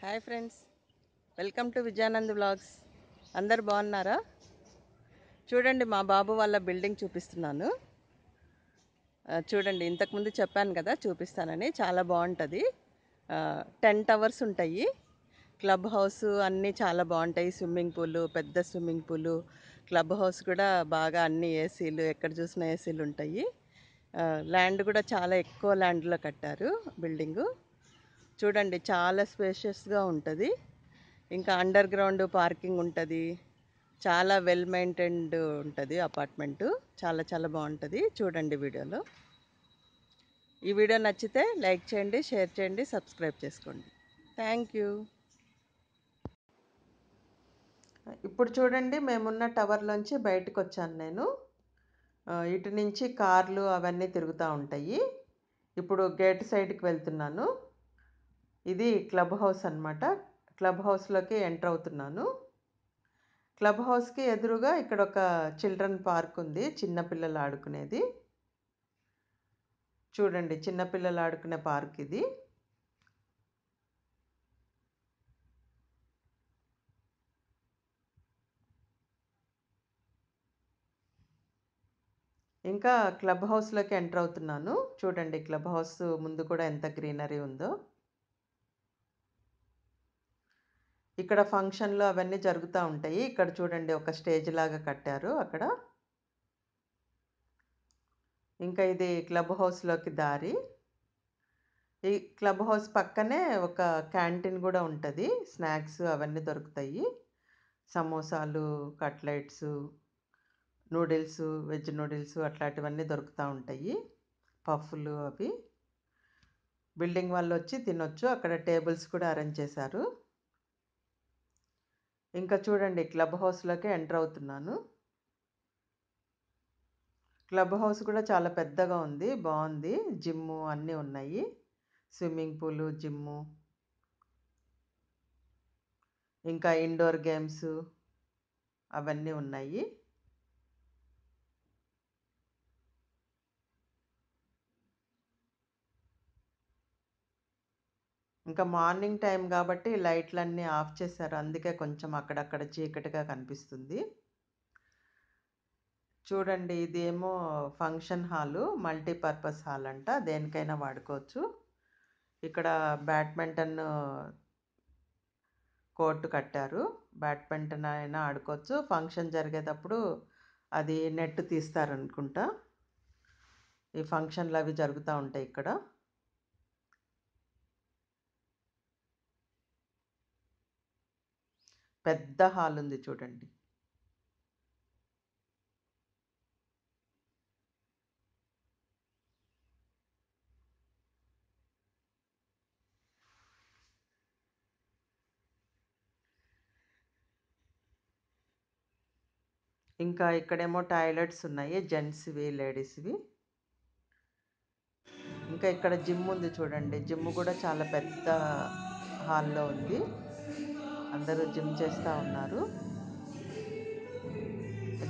hi friends welcome to Vijayanand vlogs అందరు బాగున్నారా చూడండి మా బాబు వాళ్ళ బిల్డింగ్ చూపిస్తున్నాను చూడండి ఇంతకుముందు చెప్పాను కదా చూపిస్తానని చాలా బాగుంటుంది టెన్ టవర్స్ ఉంటాయి క్లబ్ హౌస్ అన్నీ చాలా బాగుంటాయి స్విమ్మింగ్ పూలు పెద్ద స్విమ్మింగ్ పూలు క్లబ్ హౌస్ కూడా బాగా అన్ని ఏసీలు ఎక్కడ చూసిన ఏసీలు ఉంటాయి ల్యాండ్ కూడా చాలా ఎక్కువ ల్యాండ్లో కట్టారు బిల్డింగు చూడండి చాలా స్పేషియస్గా ఉంటుంది ఇంకా అండర్ గ్రౌండ్ పార్కింగ్ ఉంటుంది చాలా వెల్ మెయింటైన్డ్ ఉంటుంది అపార్ట్మెంటు చాలా చాలా బాగుంటుంది చూడండి వీడియోలో ఈ వీడియో నచ్చితే లైక్ చేయండి షేర్ చేయండి సబ్స్క్రైబ్ చేసుకోండి థ్యాంక్ యూ ఇప్పుడు చూడండి మేమున్న టవర్లోంచి బయటకు వచ్చాను నేను ఇటు నుంచి కార్లు అవన్నీ తిరుగుతూ ఉంటాయి ఇప్పుడు గేట్ సైడ్కి వెళ్తున్నాను ఇది క్లబ్ హౌస్ అనమాట క్లబ్ హౌస్లోకి ఎంటర్ అవుతున్నాను క్లబ్ హౌస్కి ఎదురుగా ఇక్కడ ఒక చిల్డ్రన్ పార్క్ ఉంది చిన్నపిల్లలు ఆడుకునేది చూడండి చిన్నపిల్లలు ఆడుకునే పార్క్ ఇది ఇంకా క్లబ్ హౌస్లోకి ఎంటర్ అవుతున్నాను చూడండి క్లబ్ హౌస్ ముందు కూడా ఎంత గ్రీనరీ ఉందో ఇక్కడ ఫంక్షన్లు అవన్నీ జరుగుతూ ఉంటాయి ఇక్కడ చూడండి ఒక స్టేజ్ లాగా కట్టారు అక్కడ ఇంకా ఇది క్లబ్ హౌస్లోకి దారి ఈ క్లబ్ హౌస్ పక్కనే ఒక క్యాంటీన్ కూడా ఉంటుంది స్నాక్స్ అవన్నీ దొరుకుతాయి సమోసాలు కట్లెట్స్ నూడిల్స్ వెజ్ నూడిల్స్ అట్లాంటివన్నీ దొరుకుతూ ఉంటాయి పఫ్లు అవి బిల్డింగ్ వాళ్ళు వచ్చి తినొచ్చు అక్కడ టేబుల్స్ కూడా అరేంజ్ చేశారు ఇంకా చూడండి క్లబ్ హౌస్లోకి ఎంటర్ అవుతున్నాను క్లబ్ హౌస్ కూడా చాలా పెద్దగా ఉంది బాగుంది జిమ్ము అన్నీ ఉన్నాయి స్విమ్మింగ్ పూలు జిమ్ము ఇంకా ఇండోర్ గేమ్స్ అవన్నీ ఉన్నాయి ఇంకా మార్నింగ్ టైం కాబట్టి లైట్లన్నీ ఆఫ్ చేశారు అందుకే కొంచెం అక్కడక్కడ చీకటిగా కనిపిస్తుంది చూడండి ఇదేమో ఫంక్షన్ హాలు మల్టీపర్పస్ హాల్ అంట దేనికైనా వాడుకోవచ్చు ఇక్కడ బ్యాడ్మింటన్ కోర్టు కట్టారు బ్యాడ్మింటన్ అయినా ఆడుకోవచ్చు ఫంక్షన్ జరిగేటప్పుడు అది నెట్ తీస్తారనుకుంటా ఈ ఫంక్షన్లు అవి జరుగుతూ ఉంటాయి ఇక్కడ పెద్ద హాల్ ఉంది చూడండి ఇంకా ఇక్కడేమో టాయిలెట్స్ ఉన్నాయి జెంట్స్వి లేడీస్వి ఇంకా ఇక్కడ జిమ్ ఉంది చూడండి జిమ్ కూడా చాలా పెద్ద హాల్లో ఉంది అందరూ జిమ్ చేస్తూ ఉన్నారు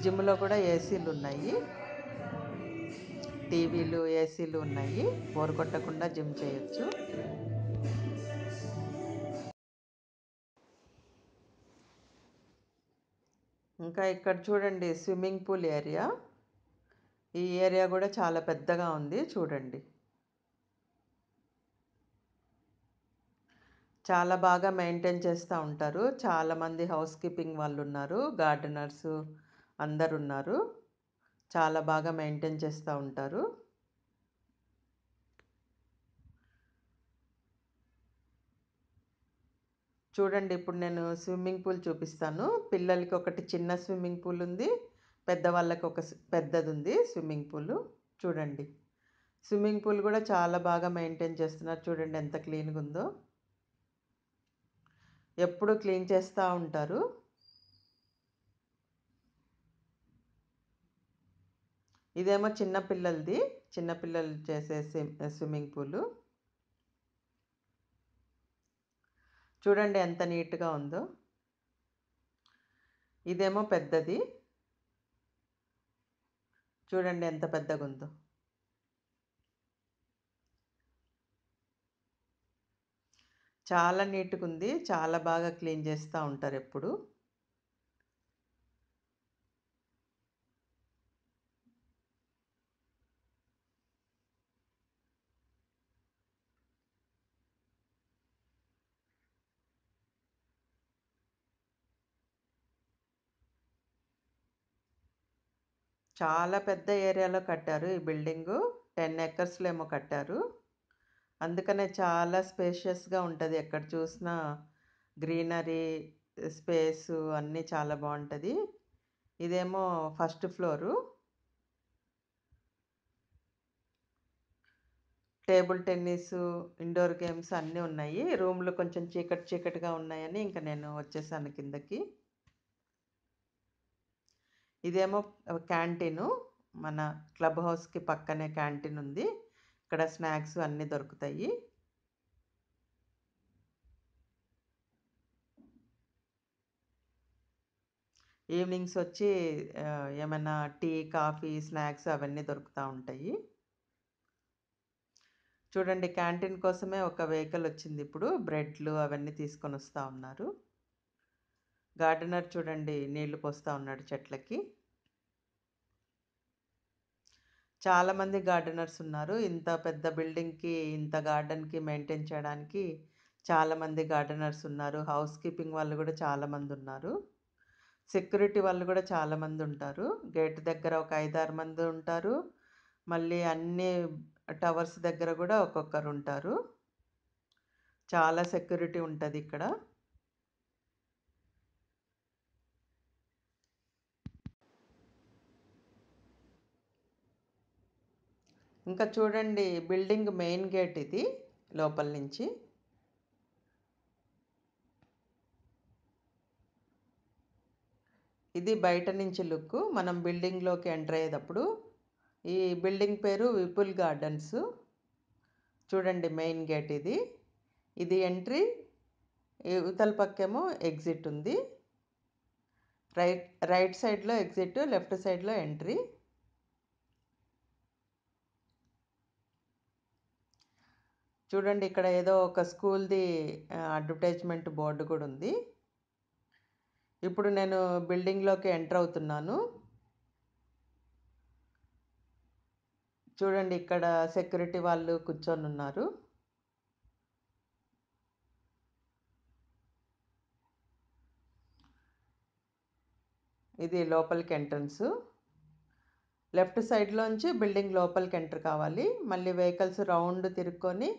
జిమ్లో కూడా ఏసీలు ఉన్నాయి టీవీలు ఏసీలు ఉన్నాయి బోర్ కొట్టకుండా జిమ్ చేయొచ్చు ఇంకా ఇక్కడ చూడండి స్విమ్మింగ్ పూల్ ఏరియా ఈ ఏరియా కూడా చాలా పెద్దగా ఉంది చూడండి చాలా బాగా మెయింటైన్ చేస్తూ ఉంటారు చాలామంది హౌస్ కీపింగ్ వాళ్ళు ఉన్నారు గార్డెనర్స్ అందరు ఉన్నారు చాలా బాగా మెయింటైన్ చేస్తూ ఉంటారు చూడండి ఇప్పుడు నేను స్విమ్మింగ్ పూల్ చూపిస్తాను పిల్లలకి ఒకటి చిన్న స్విమ్మింగ్ పూల్ ఉంది పెద్దవాళ్ళకి ఒక పెద్దది ఉంది స్విమ్మింగ్ పూల్ చూడండి స్విమ్మింగ్ పూల్ కూడా చాలా బాగా మెయింటైన్ చేస్తున్నారు చూడండి ఎంత క్లీన్గా ఉందో ఎప్పుడు క్లీన్ చేస్తూ ఉంటారు ఇదేమో చిన్నపిల్లలది చిన్నపిల్లలు చేసే స్విమ్మింగ్ పూలు చూడండి ఎంత నీట్గా ఉందో ఇదేమో పెద్దది చూడండి ఎంత పెద్దగా ఉందో చాలా నీట్గా ఉంది చాలా బాగా క్లీన్ చేస్తూ ఉంటారు ఎప్పుడు చాలా పెద్ద ఏరియాలో కట్టారు ఈ బిల్డింగు టెన్ ఎకర్స్లో ఏమో కట్టారు అందుకనే చాలా స్పేషియస్గా ఉంటుంది ఎక్కడ చూసినా గ్రీనరీ స్పేసు అన్నీ చాలా బాగుంటుంది ఇదేమో first floor table tennis indoor games అన్నీ ఉన్నాయి రూమ్లు కొంచెం చీకటి చీకటిగా ఉన్నాయని ఇంకా నేను వచ్చేసాను కిందకి ఇదేమో క్యాంటీను మన క్లబ్ హౌస్కి పక్కనే క్యాంటీన్ ఉంది ఇక్కడ స్నాక్స్ అన్నీ దొరుకుతాయి ఈవినింగ్స్ వచ్చి ఏమైనా టీ కాఫీ స్నాక్స్ అవన్నీ దొరుకుతూ ఉంటాయి చూడండి క్యాంటీన్ కోసమే ఒక వెహికల్ వచ్చింది ఇప్పుడు బ్రెడ్లు అవన్నీ తీసుకొని వస్తూ ఉన్నారు గార్డెనర్ చూడండి నీళ్లు పోస్తూ ఉన్నాడు చెట్లకి చాలామంది గార్డెనర్స్ ఉన్నారు ఇంత పెద్ద బిల్డింగ్కి ఇంత గార్డెన్కి మెయింటైన్ చేయడానికి చాలామంది గార్డెనర్స్ ఉన్నారు హౌస్ కీపింగ్ వాళ్ళు కూడా చాలామంది ఉన్నారు సెక్యూరిటీ వాళ్ళు కూడా చాలామంది ఉంటారు గేట్ దగ్గర ఒక ఐదారు మంది ఉంటారు మళ్ళీ అన్ని టవర్స్ దగ్గర కూడా ఒక్కొక్కరు ఉంటారు చాలా సెక్యూరిటీ ఉంటుంది ఇక్కడ ఇంకా చూడండి బిల్డింగ్ మెయిన్ గేట్ ఇది లోపల నుంచి ఇది బయట నుంచి లుక్ మనం బిల్డింగ్లోకి ఎంటర్ అయ్యేటప్పుడు ఈ బిల్డింగ్ పేరు విపుల్ గార్డెన్స్ చూడండి మెయిన్ గేట్ ఇది ఇది ఎంట్రీ ఇవతల పక్కేమో ఎగ్జిట్ ఉంది రైట్ రైట్ సైడ్లో ఎగ్జిట్ లెఫ్ట్ సైడ్లో ఎంట్రీ చూడండి ఇక్కడ ఏదో ఒక స్కూల్ది అడ్వర్టైజ్మెంట్ బోర్డు కూడా ఉంది ఇప్పుడు నేను బిల్డింగ్లోకి ఎంటర్ అవుతున్నాను చూడండి ఇక్కడ సెక్యూరిటీ వాళ్ళు కూర్చొని ఉన్నారు ఇది లోపలికి ఎంట్రన్స్ లెఫ్ట్ సైడ్లోంచి బిల్డింగ్ లోపలికి ఎంటర్ కావాలి మళ్ళీ వెహికల్స్ రౌండ్ తిరుక్కొని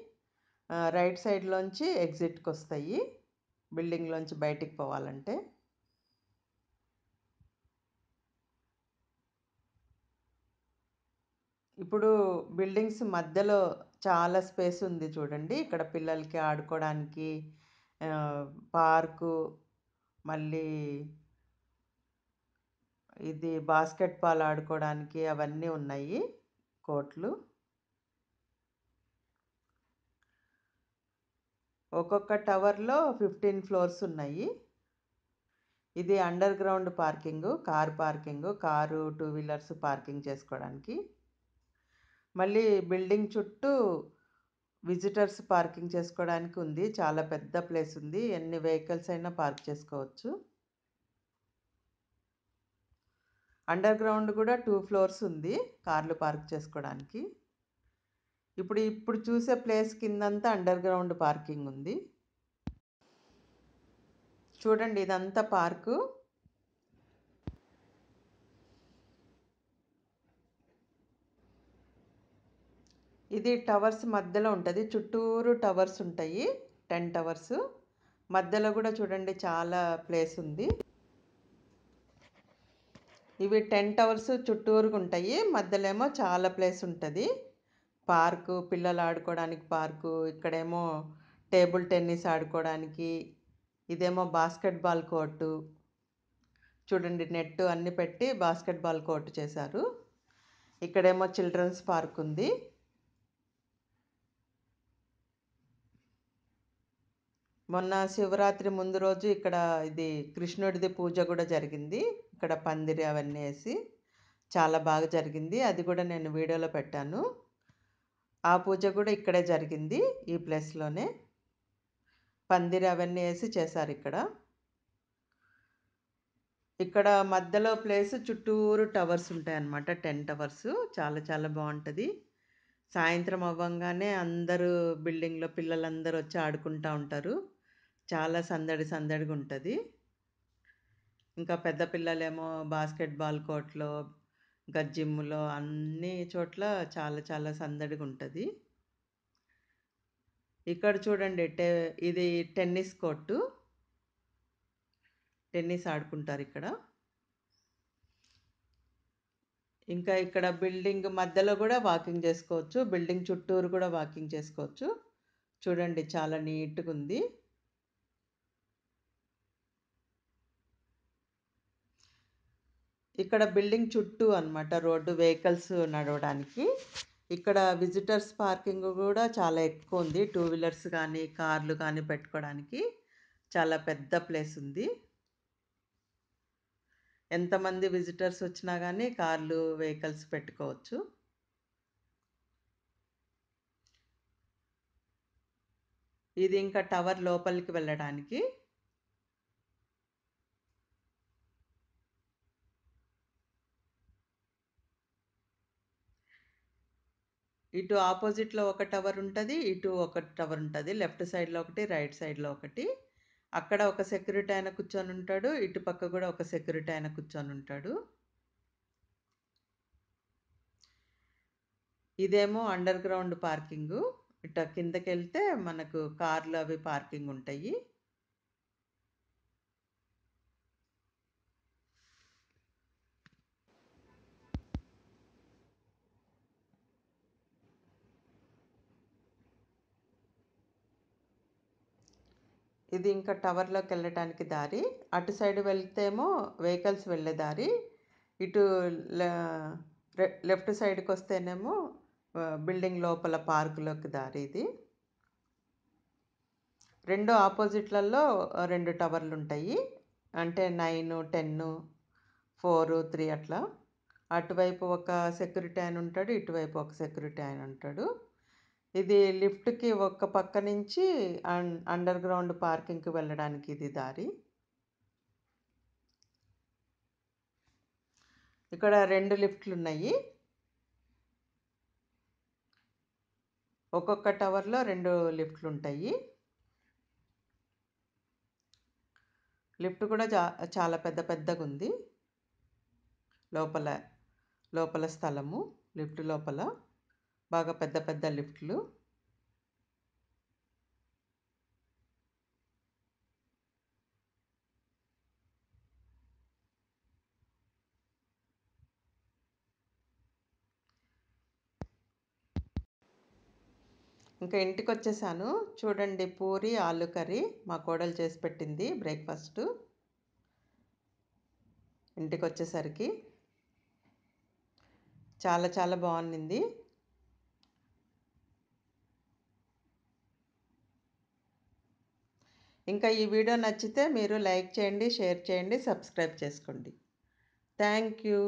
రైట్ సైడ్లోంచి ఎగ్జిట్కి వస్తాయి బిల్డింగ్లోంచి బయటికి పోవాలంటే ఇప్పుడు బిల్డింగ్స్ మధ్యలో చాలా స్పేస్ ఉంది చూడండి ఇక్కడ పిల్లలకి ఆడుకోవడానికి పార్కు మళ్ళీ ఇది బాస్కెట్ బాల్ ఆడుకోవడానికి అవన్నీ ఉన్నాయి కోట్లు ఒక్కొక్క టవర్లో ఫిఫ్టీన్ ఫ్లోర్స్ ఉన్నాయి ఇది under ground parking car parking car two wheelers parking చేసుకోవడానికి మళ్ళీ బిల్డింగ్ చుట్టూ విజిటర్స్ పార్కింగ్ చేసుకోవడానికి ఉంది చాలా పెద్ద ప్లేస్ ఉంది ఎన్ని వెహికల్స్ అయినా పార్క్ చేసుకోవచ్చు అండర్ గ్రౌండ్ కూడా టూ ఫ్లోర్స్ ఉంది కార్లు పార్క్ చేసుకోవడానికి ఇప్పుడు ఇప్పుడు చూసే ప్లేస్ కిందంతా అండర్ గ్రౌండ్ పార్కింగ్ ఉంది చూడండి ఇదంతా పార్కు ఇది టవర్స్ మధ్యలో ఉంటుంది చుట్టూరు టవర్స్ ఉంటాయి టెన్ టవర్స్ మధ్యలో కూడా చూడండి చాలా ప్లేస్ ఉంది ఇవి టెన్ టవర్స్ చుట్టూరుగా ఉంటాయి మధ్యలో ఏమో చాలా ప్లేస్ ఉంటుంది పార్కు పిల్లలు ఆడుకోవడానికి పార్కు ఇక్కడేమో టేబుల్ టెన్నిస్ ఆడుకోవడానికి ఇదేమో బాస్కెట్బాల్ కోర్టు చూడండి నెట్ అన్నీ పెట్టి బాస్కెట్బాల్ కోర్టు చేశారు ఇక్కడేమో చిల్డ్రన్స్ పార్క్ ఉంది మొన్న శివరాత్రి ముందు రోజు ఇక్కడ ఇది కృష్ణుడిది పూజ కూడా జరిగింది ఇక్కడ పందిరి అవన్నీ వేసి చాలా బాగా జరిగింది అది కూడా నేను వీడియోలో పెట్టాను ఆ పూజ కూడా ఇక్కడే జరిగింది ఈ ప్లేస్లోనే పందిరి అవన్నీ వేసి చేశారు ఇక్కడ ఇక్కడ మధ్యలో ప్లేస్ చుట్టూరు టవర్స్ ఉంటాయి అన్నమాట టెన్ టవర్స్ చాలా చాలా బాగుంటుంది సాయంత్రం అవ్వంగానే అందరూ బిల్డింగ్లో పిల్లలందరూ వచ్చి ఆడుకుంటూ ఉంటారు చాలా సందడి సందడిగా ఉంటుంది ఇంకా పెద్ద పిల్లలేమో బాస్కెట్బాల్ కోర్ట్లో ఇంకా అన్ని చోట్ల చాలా చాలా సందడిగా ఉంటుంది ఇక్కడ చూడండి టె ఇది టెన్నిస్ కోర్టు టెన్నిస్ ఆడుకుంటారు ఇక్కడ ఇంకా ఇక్కడ బిల్డింగ్ మధ్యలో కూడా వాకింగ్ చేసుకోవచ్చు బిల్డింగ్ చుట్టూరు కూడా వాకింగ్ చేసుకోవచ్చు చూడండి చాలా నీట్గా ఉంది ఇక్కడ బిల్డింగ్ చుట్టూ అనమాట రోడ్డు వెహికల్స్ నడవడానికి ఇక్కడ విజిటర్స్ పార్కింగ్ కూడా చాలా ఎక్కువ ఉంది టూ వీలర్స్ కానీ కార్లు కానీ పెట్టుకోవడానికి చాలా పెద్ద ప్లేస్ ఉంది ఎంతమంది విజిటర్స్ వచ్చినా కానీ కార్లు వెహికల్స్ పెట్టుకోవచ్చు ఇది ఇంకా టవర్ లోపలికి వెళ్ళడానికి ఇటు ఆపోజిట్లో ఒక టవర్ ఉంటుంది ఇటు ఒక టవర్ ఉంటుంది లెఫ్ట్ సైడ్లో ఒకటి రైట్ సైడ్లో ఒకటి అక్కడ ఒక సెక్యూరిటీ ఆయన కూర్చొని ఉంటాడు ఇటు పక్క కూడా ఒక సెక్యూరిటీ ఆయన కూర్చొని ఉంటాడు ఇదేమో అండర్ గ్రౌండ్ పార్కింగు ఇట కిందకి వెళ్తే మనకు కార్లు అవి పార్కింగ్ ఉంటాయి ఇది ఇంకా టవర్లోకి వెళ్ళటానికి దారి అటు సైడ్ వెళ్తేమో వెహికల్స్ వెళ్ళే దారి ఇటు లెఫ్ట్ సైడ్కి వస్తేనేమో బిల్డింగ్ లోపల పార్కులోకి దారి ఇది రెండు ఆపోజిట్లలో రెండు టవర్లు ఉంటాయి అంటే నైన్ టెన్ ఫోర్ త్రీ అట్లా అటువైపు ఒక సెక్యూరిటీ ఆయన ఉంటాడు ఇటువైపు ఒక సెక్యూరిటీ ఆయన ఉంటాడు ఇది లిఫ్ట్కి ఒక పక్క నుంచి అండర్ గ్రౌండ్ పార్కింగ్కి వెళ్ళడానికి ఇది దారి ఇక్కడ రెండు లిఫ్ట్లు ఉన్నాయి ఒక్కొక్క టవర్లో రెండు లిఫ్ట్లు ఉంటాయి లిఫ్ట్ కూడా చా చాలా పెద్ద పెద్దగా ఉంది లోపల లోపల స్థలము లిఫ్ట్ లోపల బాగా పెద్ద పెద్ద లిఫ్ట్లు ఇంకా ఇంటికి వచ్చేసాను చూడండి పూరి ఆలు కర్రీ మా కోడలు చేసి పెట్టింది బ్రేక్ఫాస్ట్ ఇంటికి వచ్చేసరికి చాలా చాలా బాగుంది ఇంకా ఈ వీడియో నచ్చితే మీరు లైక్ చేయండి షేర్ చేయండి సబ్స్క్రైబ్ చేసుకోండి థ్యాంక్ యూ